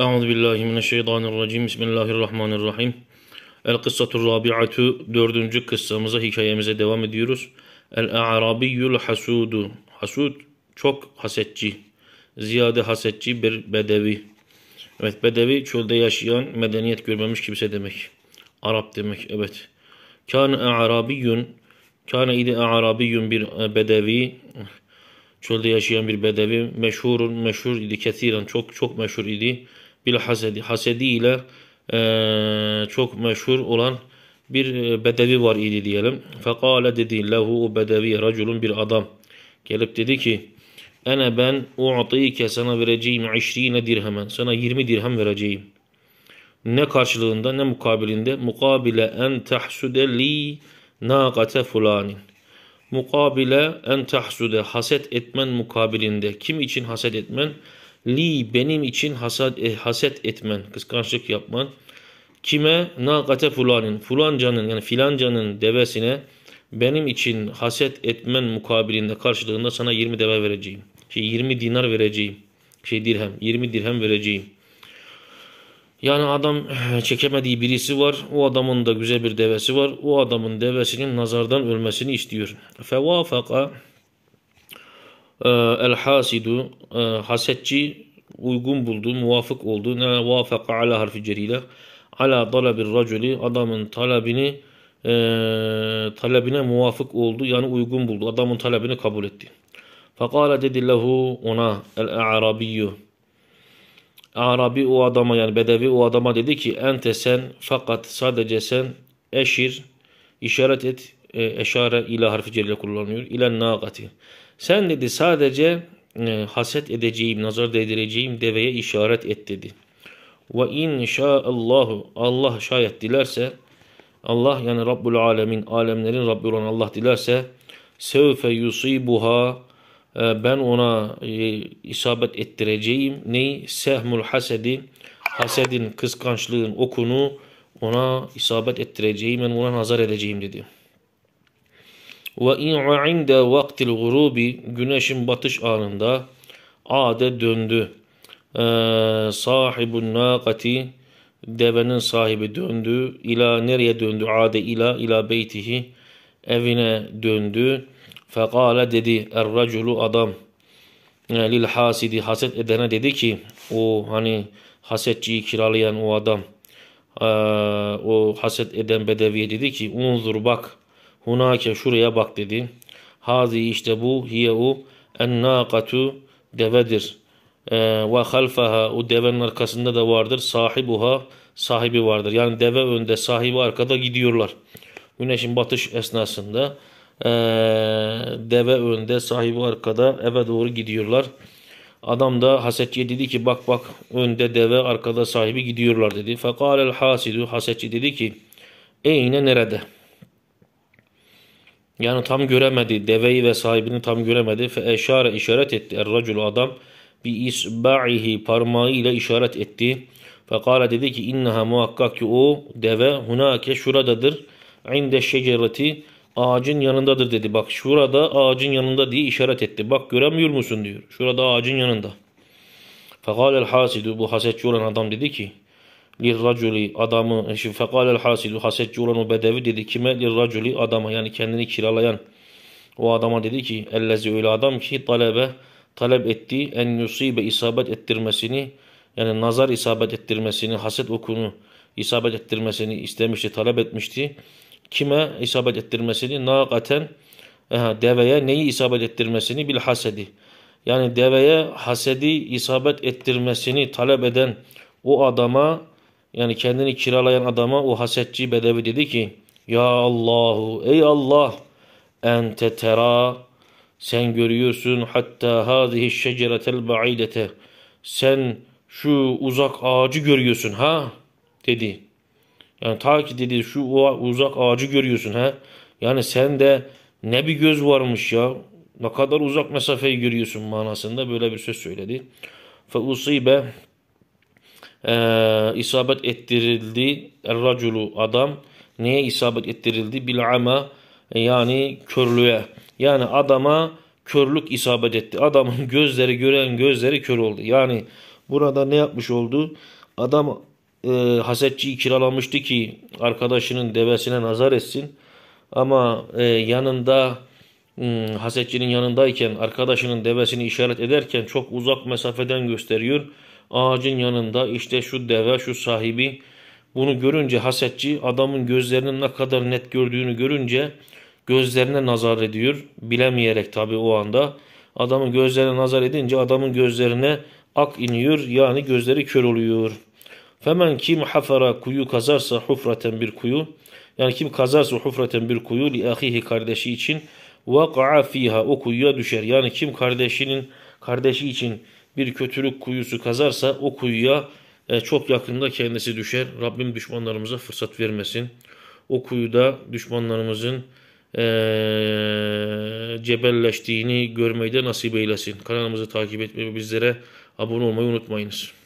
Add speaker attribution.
Speaker 1: Euzu billahi mineşşeytanirracim. Bismillahirrahmanirrahim. El kıssatur rabiatu dördüncü kıssamıza hikayemize devam ediyoruz. El a'rabiyyul hasudu. Hasud çok hasetçi. Ziyade hasetçi bir bedevi. Evet bedevi çölde yaşayan medeniyet görmemiş kimse demek. Arap demek evet. Kan a'rabiyyun. Kan idi a'rabiyyun bir e, bedevi. Çölde yaşayan bir bedevi. Meşhurun meşhur idi. Kesiren çok çok meşhur idi bil hasedi. ile e, çok meşhur olan bir e, bedevi var idi diyelim. Fekale dedi lehu o bedevi raculun bir adam. Gelip dedi ki ene ben u'tike sana vereceğim 20 dirhemen. Sana 20 dirhem vereceğim. Ne karşılığında ne mukabilinde. Mukabile en tahsude li naqate fulanin. Mukabile en tahsude haset etmen mukabilinde. Kim için haset etmen? Li benim için hasad, e, haset etmen, kıskançlık yapman. Kime? Nakate fulanın, fulancanın yani filancanın devesine benim için haset etmen mukabilinde karşılığında sana 20 deve vereceğim. Şey 20 dinar vereceğim. Şey dirhem, 20 dirhem vereceğim. Yani adam eh, çekemediği birisi var. O adamın da güzel bir devesi var. O adamın devesinin nazardan ölmesini istiyor. Fevafaka ee, el hasidu e, hasetçi uygun buldu, muvafık oldu. Ne vafaka ala harfi cerire. Ala talabir raculi adamın talebini e, talebine muvafık oldu. Yani uygun buldu. Adamın talebini kabul etti. Fakala dedi lehu ona el arabiyyu. Arabi o adama yani bedevi o adama dedi ki ente sen fakat sadece sen eşir işaret et e, eşare ila harfi celle kullanıyor İlen nagati. Sen dedi sadece e, haset edeceğim, nazar değdireceğim deveye işaret et dedi. Ve inşaallahu Allah şayet dilerse Allah yani Rabbul Alemin, alemlerin Rabbi olan Allah dilerse sevfe yusibuha e, ben ona e, isabet ettireceğim. Neyi? Sehmul hasedi, hasedin, kıskançlığın okunu ona isabet ettireceğim. Ben ona nazar edeceğim dedi. Ve in inde vaktil gurubi güneşin batış anında ade döndü. Ee, sahibun nakati devenin sahibi döndü. İla nereye döndü? Ade ila ila beytihi evine döndü. Fekale dedi erraculu adam ee, lil hasidi haset edene dedi ki o hani hasetçiyi kiralayan o adam ee, o haset eden bedeviye dedi ki unzur bak Hunake şuraya bak dedi. Hazi işte bu hiye o ennaqatu nakatu devedir. Ee, ve halfaha o devenin arkasında da vardır. Sahibuha sahibi vardır. Yani deve önde sahibi arkada gidiyorlar. Güneşin batış esnasında e, deve önde sahibi arkada eve doğru gidiyorlar. Adam da hasetçiye dedi ki bak bak önde deve arkada sahibi gidiyorlar dedi. Fekalel hasidu hasetçi dedi ki eyne nerede? Yani tam göremedi. Deveyi ve sahibini tam göremedi. Fe eşare işaret etti. Er adam bi isba'ihi parmağıyla işaret etti. Fekala dedi ki inneha muhakkak ki o deve hunake şuradadır. İnde şecereti ağacın yanındadır dedi. Bak şurada ağacın yanında diye işaret etti. Bak göremiyor musun diyor. Şurada ağacın yanında. Fekala el hasidu bu hasetçi olan adam dedi ki lirraculi adamı e, şimdi fekalel hasidu hasetçi olan o bedevi dedi kime lirraculi adama yani kendini kiralayan o adama dedi ki ellezi öyle adam ki talebe talep ettiği en yusibe isabet ettirmesini yani nazar isabet ettirmesini haset okunu isabet ettirmesini istemişti talep etmişti kime isabet ettirmesini nakaten deveye neyi isabet ettirmesini bil hasedi yani deveye hasedi isabet ettirmesini talep eden o adama yani kendini kiralayan adama o hasetçi bedevi dedi ki Ya Allahu ey Allah ente tera sen görüyorsun hatta hadihi şeceretel baidete sen şu uzak ağacı görüyorsun ha dedi. Yani ta ki dedi şu uzak ağacı görüyorsun ha. Yani sen de ne bir göz varmış ya. Ne kadar uzak mesafeyi görüyorsun manasında böyle bir söz söyledi. Fe usibe e, isabet ettirildi. er adam neye isabet ettirildi? Bilama yani körlüğe. Yani adama körlük isabet etti. Adamın gözleri gören gözleri kör oldu. Yani burada ne yapmış oldu? Adam e, hasetçiyi kiralamıştı ki arkadaşının devesine nazar etsin. Ama e, yanında e, hasetçinin yanındayken arkadaşının devesini işaret ederken çok uzak mesafeden gösteriyor ağacın yanında işte şu deve şu sahibi bunu görünce hasetçi adamın gözlerinin ne kadar net gördüğünü görünce gözlerine nazar ediyor. Bilemeyerek tabi o anda adamın gözlerine nazar edince adamın gözlerine ak iniyor yani gözleri kör oluyor. Femen kim hafara kuyu kazarsa hufraten bir kuyu yani kim kazarsa hufraten bir kuyu li ahihi kardeşi için vaka'a fiha o kuyuya düşer. Yani kim kardeşinin kardeşi için bir kötülük kuyusu kazarsa o kuyuya e, çok yakında kendisi düşer. Rabbim düşmanlarımıza fırsat vermesin. O kuyuda düşmanlarımızın e, cebelleştiğini görmeyi de nasip eylesin. Kanalımızı takip etmeyi bizlere abone olmayı unutmayınız.